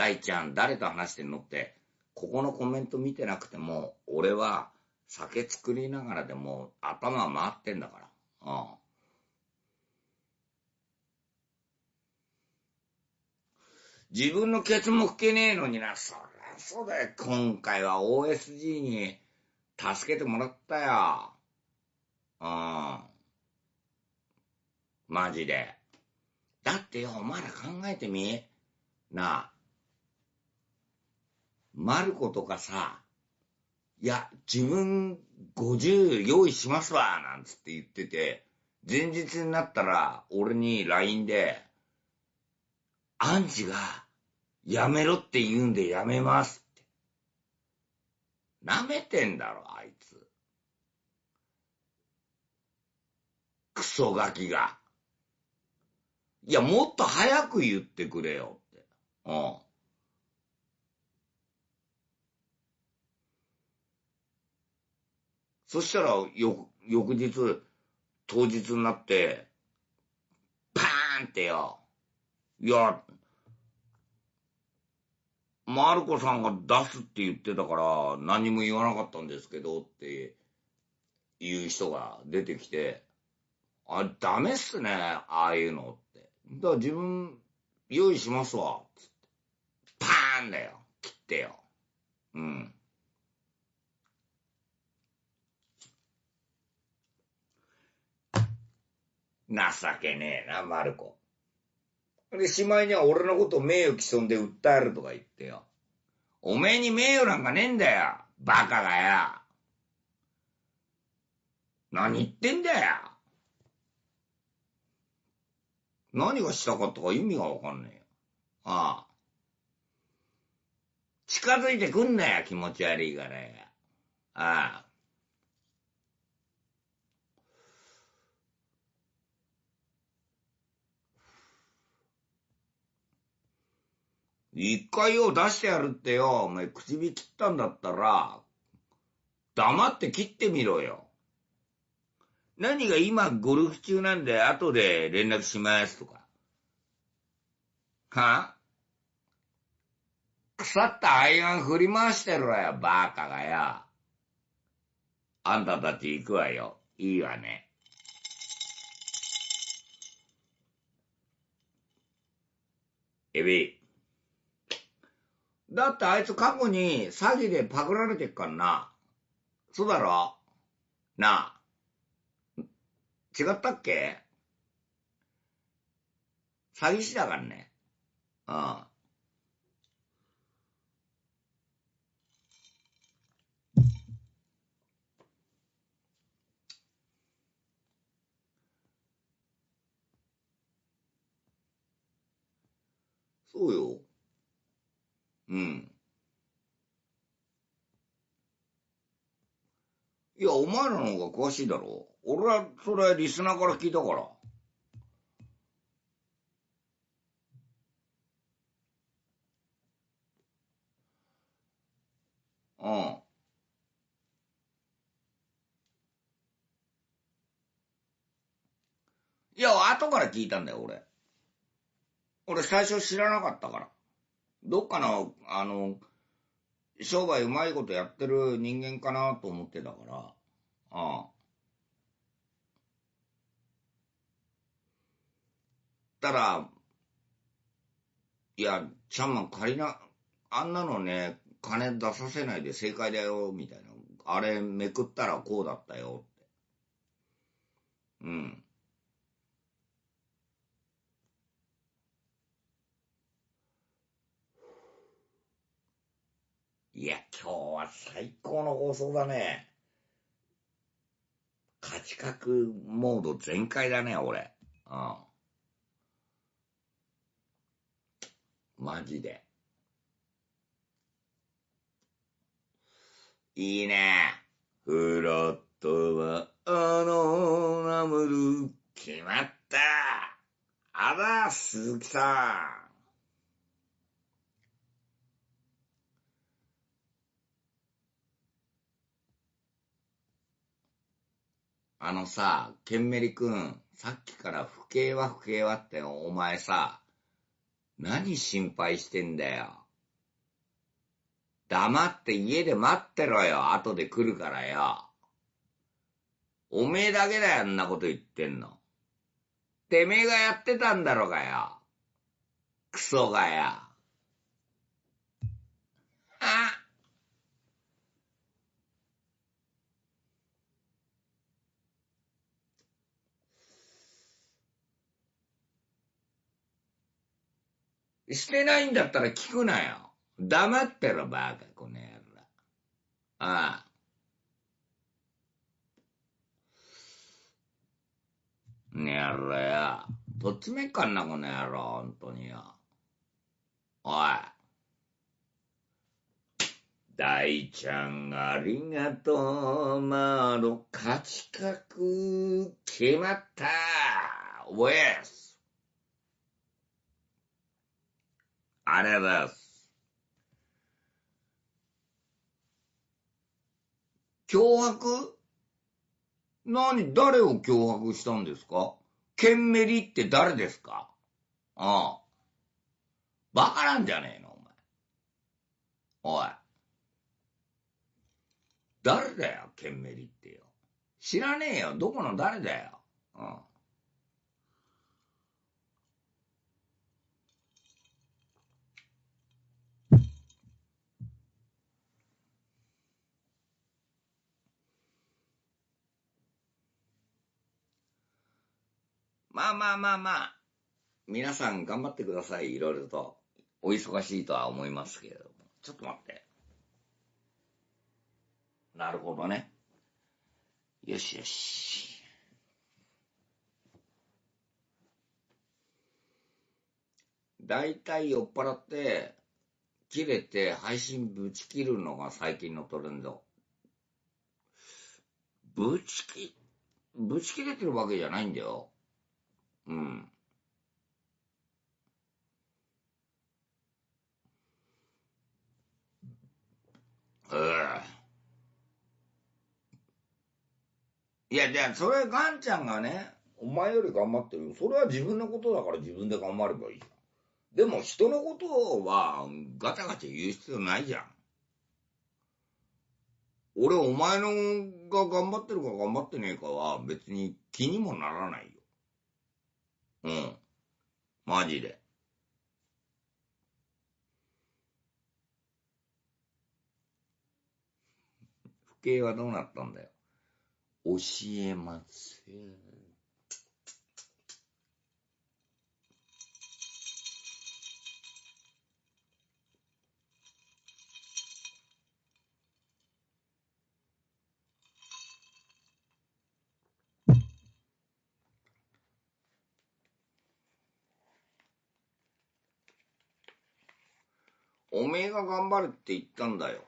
大ちゃん、誰と話してんのって、ここのコメント見てなくても、俺は酒作りながらでも頭回ってんだから。うん。自分のケツも吹けねえのにな。そりゃそうだよ。今回は OSG に助けてもらったよ。うん。マジで。だってよ、お前ら考えてみなあ。マルコとかさ、いや、自分50用意しますわ、なんつって言ってて、前日になったら、俺に LINE で、アンチが、やめろって言うんでやめますって。舐めてんだろ、あいつ。クソガキが。いや、もっと早く言ってくれよって。うん。そしたら、翌、翌日、当日になって、パーンってよ。いや、マルコさんが出すって言ってたから、何も言わなかったんですけどっていう人が出てきて、あ、ダメっすね、ああいうのって。だから自分、用意しますわ、つって。パーンだよ、切ってよ。うん。情けねえな、マルコ。で、しまいには俺のこと名誉毀損で訴えるとか言ってよ。おめえに名誉なんかねえんだよ、バカがよ。何言ってんだよ。何がしたかったか意味がわかんねえよ。ああ。近づいてくんなよ、気持ち悪いからよ。ああ。一回よ、出してやるってよ、お前唇切ったんだったら、黙って切ってみろよ。何が今ゴルフ中なんで後で連絡しますとか。は腐ったアイアン振り回してろよ、バカがよ。あんたたち行くわよ。いいわね。エビ。だってあいつ過去に詐欺でパクられてっからな。そうだろなあ。違ったっけ詐欺師だからね。うん。そうよ。うん。いや、お前らの方が詳しいだろ。俺は、それ、はリスナーから聞いたから。うん。いや、後から聞いたんだよ、俺。俺、最初知らなかったから。どっかの、あの、商売うまいことやってる人間かなと思ってたから、ああ。たら、いや、ちゃんマン借りな、あんなのね、金出させないで正解だよ、みたいな。あれめくったらこうだったよって。うん。いや、今日は最高の放送だね。価値格モード全開だね、俺。うん。マジで。いいね。フラットは、あのナムル、決まった。あら、鈴木さん。あのさ、ケンメリくん、さっきから不敬は不敬はってお前さ、何心配してんだよ。黙って家で待ってろよ、後で来るからよ。おめえだけだよ、あんなこと言ってんの。てめえがやってたんだろうがよ。クソがや。してないんだったら聞くなよ。黙ってろ、バカ、この野郎。ああ。ね野郎よ。どっちめっかんな、この野郎、ほんとによ。おい。大ちゃん、ありがとう。まあ、の、価値格、決まった。おやす。ありがとうございます。脅迫何、誰を脅迫したんですかケンメリって誰ですかああ。バカなんじゃねえの、お前。おい。誰だよ、ケンメリってよ。知らねえよ、どこの誰だよ。うん。まあまあまあまあ、皆さん頑張ってください、いろいろと。お忙しいとは思いますけれども。ちょっと待って。なるほどね。よしよし。大体酔っ払って、切れて配信ぶち切るのが最近のトレンド。ぶち切、ぶち切れてるわけじゃないんだよ。うん。いや、じゃあ、それ、ガンちゃんがね、お前より頑張ってる。それは自分のことだから自分で頑張ればいいじゃん。でも、人のことは、ガチャガチャ言う必要ないじゃん。俺、お前のが頑張ってるか頑張ってねえかは、別に気にもならないよ。うん。マジで。府警はどうなったんだよ。教えません。おめえが頑張れって言ったんだよ。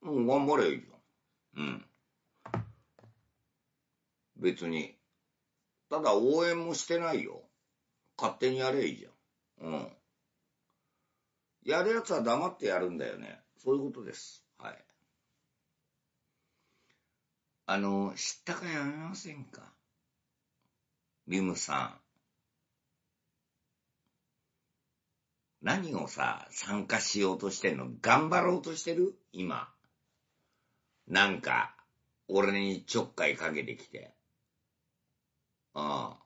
もう頑張れよ、いいじゃん。うん。別に。ただ応援もしてないよ。勝手にやればいいじゃん。うん。やるやつは黙ってやるんだよね。そういうことです。はい。あの、知ったかやめませんかリムさん。何をさ、参加しようとしてんの頑張ろうとしてる今。なんか、俺にちょっかいかけてきて。あ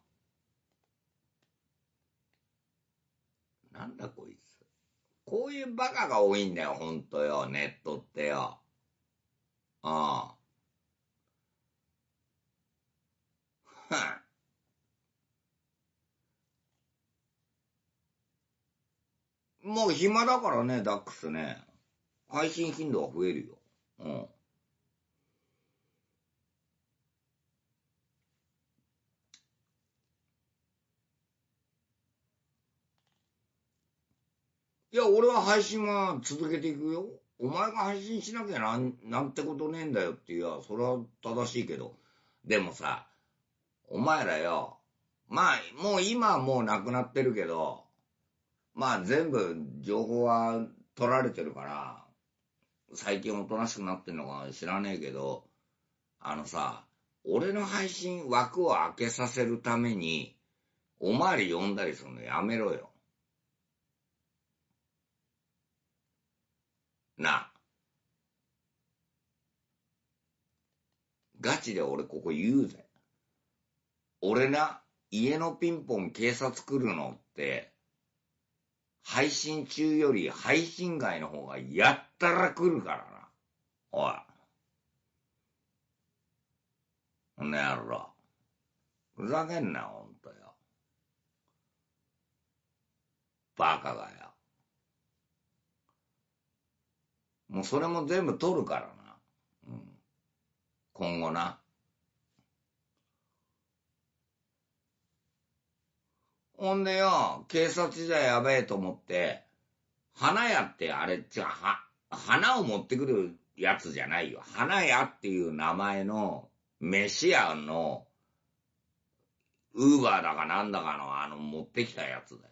あ。なんだこいつ。こういうバカが多いんだよ、ほんとよ、ネットってよ。ああ。はっ。もう暇だからね、ダックスね。配信頻度は増えるよ。うん。いや、俺は配信は続けていくよ。お前が配信しなきゃなんなんてことねえんだよっていや、それは正しいけど。でもさ、お前らよ、まあ、もう今はもう亡くなってるけど、まあ全部情報は取られてるから、最近おとなしくなってんのか知らねえけど、あのさ、俺の配信枠を開けさせるために、おまわり呼んだりするのやめろよ。なあ。ガチで俺ここ言うぜ。俺な、家のピンポン警察来るのって、配信中より配信外の方がやったら来るからな。おい。こな野郎。ふざけんな、ほんとよ。バカがよ。もうそれも全部取るからな。うん。今後な。ほんでよ、警察じゃやべえと思って、花屋ってあれ、じゃは、花を持ってくるやつじゃないよ。花屋っていう名前の、飯屋の、ウーバーだかなんだかの、あの、持ってきたやつだよ。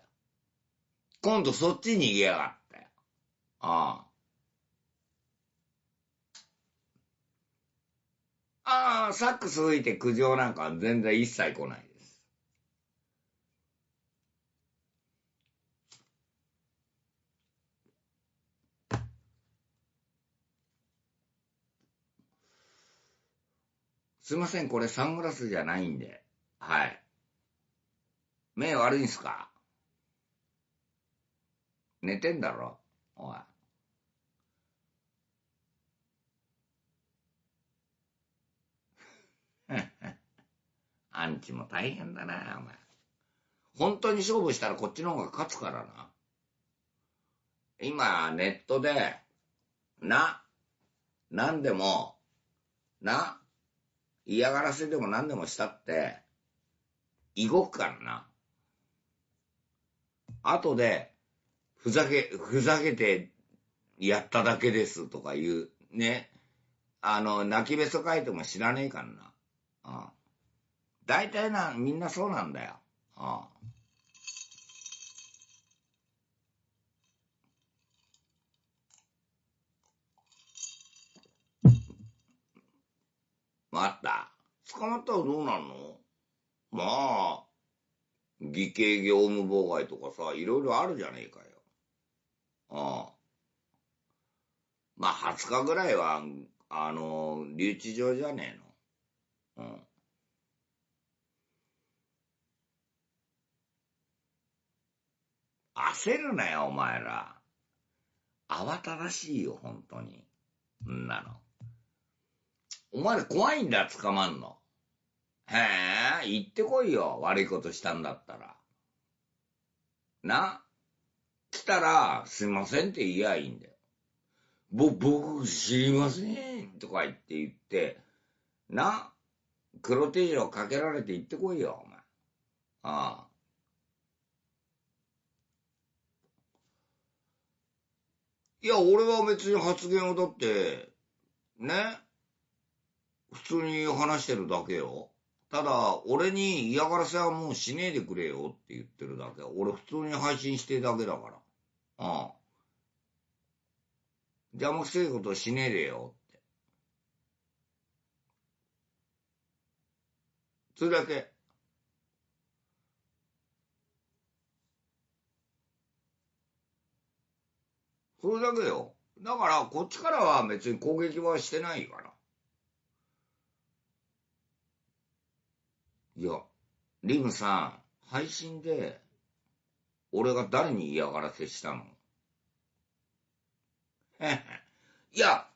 今度そっち逃げやがったよ。ああ。ああ、サックス吹いて苦情なんか全然一切来ない。すいません、これサングラスじゃないんで。はい。目悪いんすか寝てんだろおい。アンチも大変だな、お前。本当に勝負したらこっちの方が勝つからな。今、ネットで、な、なんでも、な、嫌がらせでも何でもしたって、いごくからな。後で、ふざけ、ふざけてやっただけですとか言う、ね。あの、泣きべそ書いても知らねえからな。ああ大体な、みんなそうなんだよ。ああまた、捕まったらどうなんのまあ、偽計業務妨害とかさ、いろいろあるじゃねえかよ。ああ。まあ、20日ぐらいは、あの、留置場じゃねえの。うん。焦るなよ、お前ら。慌ただしいよ、本当に。んなの。お前ら怖いんだ、捕まんの。へえ、行ってこいよ、悪いことしたんだったら。な来たら、すいませんって言やいいんだよ。ぼ、僕、知りませんとか言って言って、な黒手錠かけられて行ってこいよ、お前。ああ。いや、俺は別に発言をだって、ね普通に話してるだけよ。ただ、俺に嫌がらせはもうしねえでくれよって言ってるだけ。俺普通に配信してるだけだから。ああ。邪魔くせえことしねえでよって。それだけ。それだけよ。だから、こっちからは別に攻撃はしてないから。いや、リムさん、配信で、俺が誰に嫌がらせしたの いや、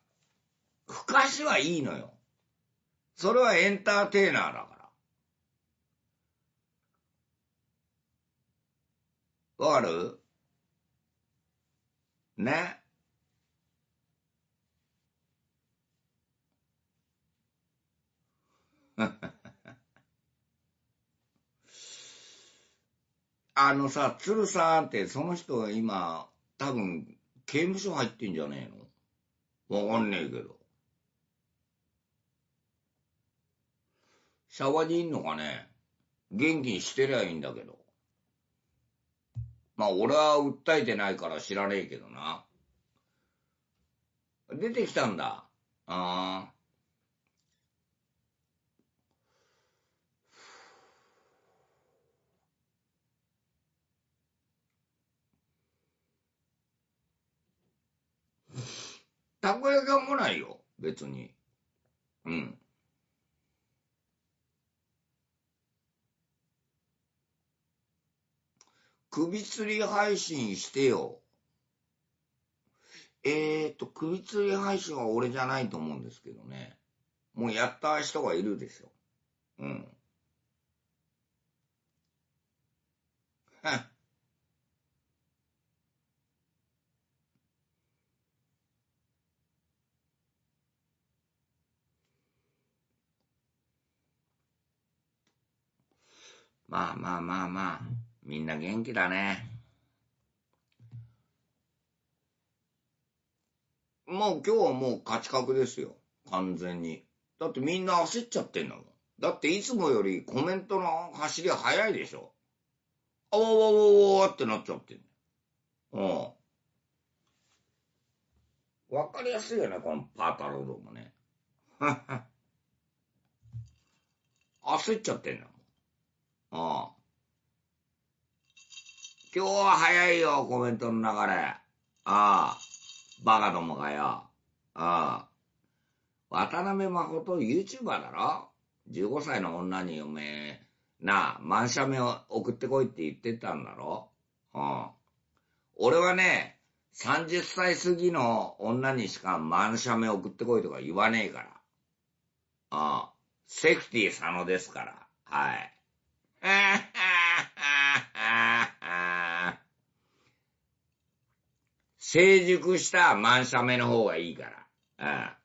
昔はいいのよ。それはエンターテイナーだから。わかるね。あのさ、鶴さんって、その人が今、多分、刑務所入ってんじゃねえのわかんねえけど。シャワーにいんのかね元気にしてりゃいいんだけど。まあ、俺は訴えてないから知らねえけどな。出てきたんだ。ああ。ないよ、別に。うん。首吊り配信してよ。えーと、首吊り配信は俺じゃないと思うんですけどね。もうやった人がいるでしょ。うん。はっ。まあまあまあまあ、みんな元気だね。もう今日はもう勝ち確ですよ。完全に。だってみんな焦っちゃってんだもん。だっていつもよりコメントの走り早いでしょ。あわわわわってなっちゃってんうん。わかりやすいよね、このパータロードもね。焦っちゃってんだもん。うん。今日は早いよ、コメントの流れ。ああ、バカどもがよ。ああ。渡辺誠 YouTuber だろ ?15 歳の女におめえ、なあ、満車目を送ってこいって言ってたんだろ俺はね、30歳過ぎの女にしか満車目送ってこいとか言わねえから。ああ、セーフティー佐野ですから。はい。成熟したマンシャメの方がいいから。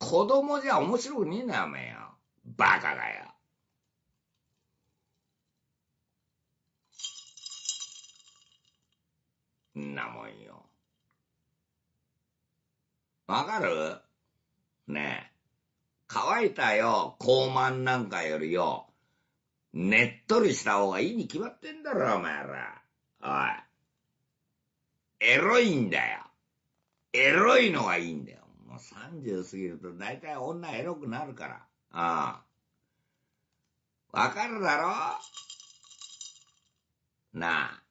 うん。子供じゃ面白くねえな、おめえよ。バカがよ。んなもんよ。わかるねえ。乾いたよ、高慢なんかよりよ。ねっとりした方がいいに決まってんだろ、お前ら。おい。エロいんだよ。エロいのがいいんだよ。もう30過ぎると大体女エロくなるから。ああ。わかるだろなあ。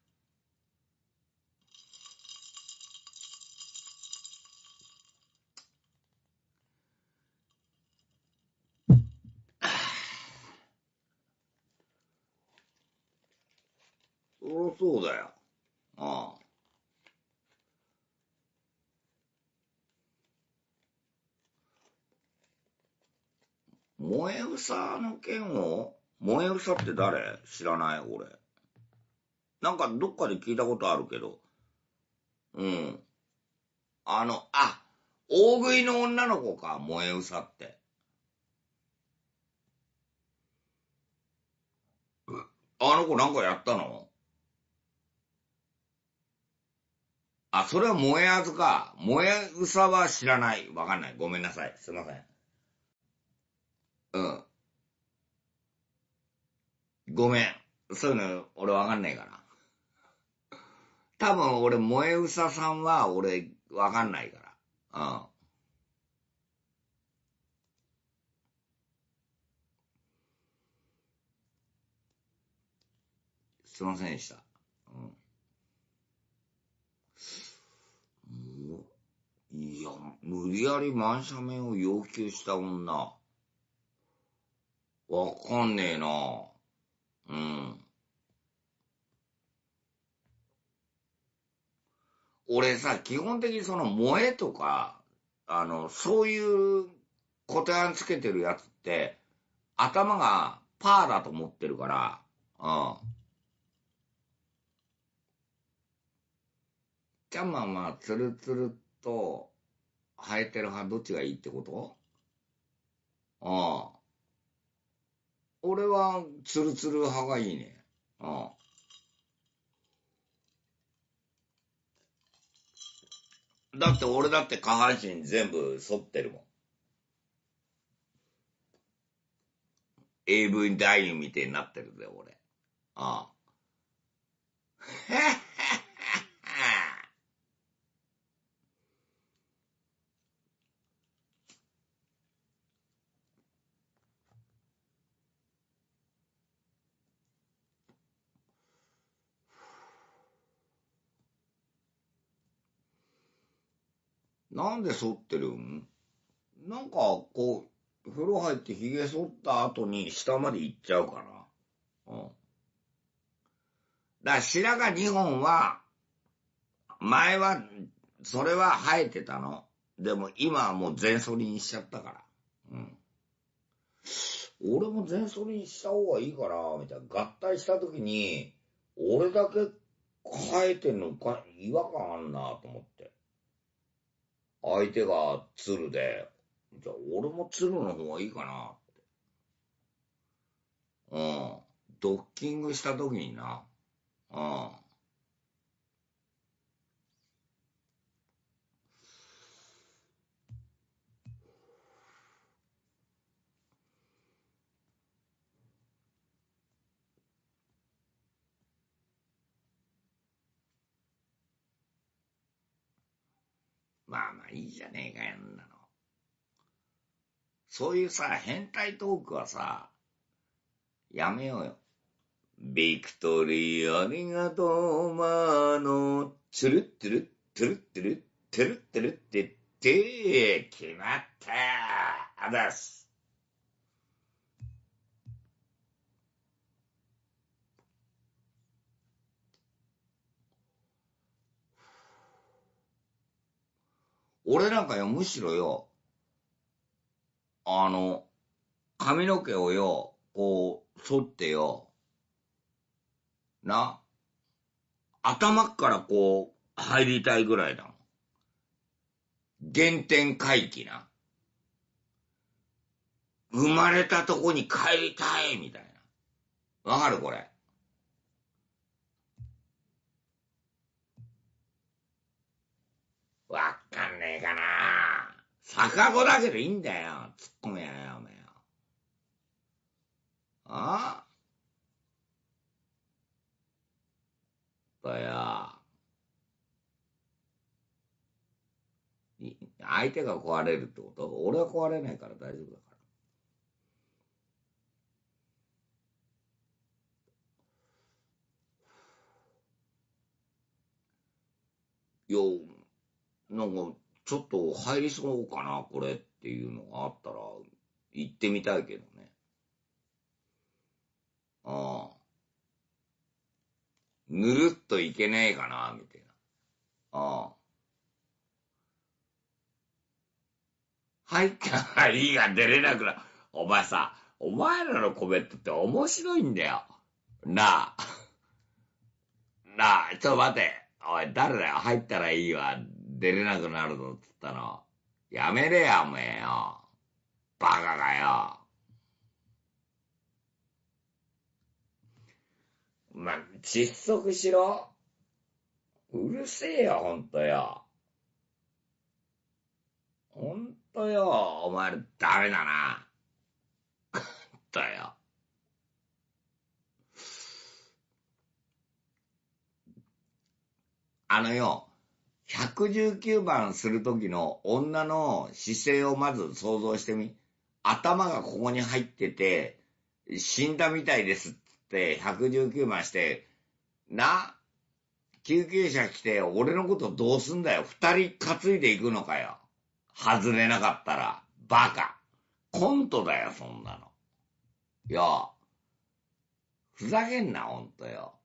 そそうだよ。ああ。萌えうさの件を、萌えうさって誰知らない俺。なんかどっかで聞いたことあるけど。うん。あの、あ、大食いの女の子か、萌えうさって。あの子なんかやったのあ、それは燃えあずか。燃えうさは知らない。わかんない。ごめんなさい。すいません。うん。ごめん。そういうの俺わかんないから。多分俺、萌えうささんは俺、わかんないから。うん。すいませんでした。いや、無理やり満車面を要求した女。わかんねえな。うん。俺さ、基本的にその萌えとか、あの、そういう答え案つけてるやつって、頭がパーだと思ってるから、うん。じゃあまあまあ、つるつると生えてる派どっちがいいってことああ。俺はツルツル派がいいね。ああ。だって俺だって下半身全部反ってるもん。AV 男優みたいになってるぜ、俺。ああ。なんで剃ってるんなんか、こう、風呂入って髭剃った後に下まで行っちゃうから。うん。だから白髪2本は、前は、それは生えてたの。でも今はもう全剃りにしちゃったから。うん。俺も全剃りにした方がいいから、みたいな。合体した時に、俺だけ生えてんのか、違和感あんなと思って。相手が鶴で、じゃあ俺も鶴の方がいいかなって。うん。ドッキングした時にな、うん。いいじゃねえかよ、んなの。そういうさ、変態トークはさ、やめようよ。ビクトリーありがとう、まあの、つるってる、つるってる、つるってるって言って、決まったあだす。俺なんかよ、むしろよ、あの、髪の毛をよ、こう、剃ってよ、な、頭からこう、入りたいぐらいだもん。原点回帰な。生まれたとこに帰りたいみたいな。わかるこれ。かんねえかな逆子だけどいいんだよ。突っ込めやよ、おめよ。あだよ。相手が壊れるってこと俺は壊れないから大丈夫だから。よなんか、ちょっと入りそうかな、これっていうのがあったら、行ってみたいけどね。ああ。ぬるっといけねえかな、みたいな。ああ。入ったらいいが出れなくな、お前さ、お前らのコメントって面白いんだよ。なあ。なあ、ちょっと待て。おい、誰だよ、入ったらいいわ。出れなくなるぞっつったの。やめれや、おめえよ。バカかよ。ま前、窒息しろ。うるせえよ、ほんとよ。ほんとよ、お前らダメだな。ほんとよ。あのよ。119番する時の女の姿勢をまず想像してみ。頭がここに入ってて、死んだみたいですって119番して、な、救急車来て俺のことどうすんだよ。二人担いでいくのかよ。外れなかったら、バカ。コントだよ、そんなの。よ、ふざけんな、ほんとよ。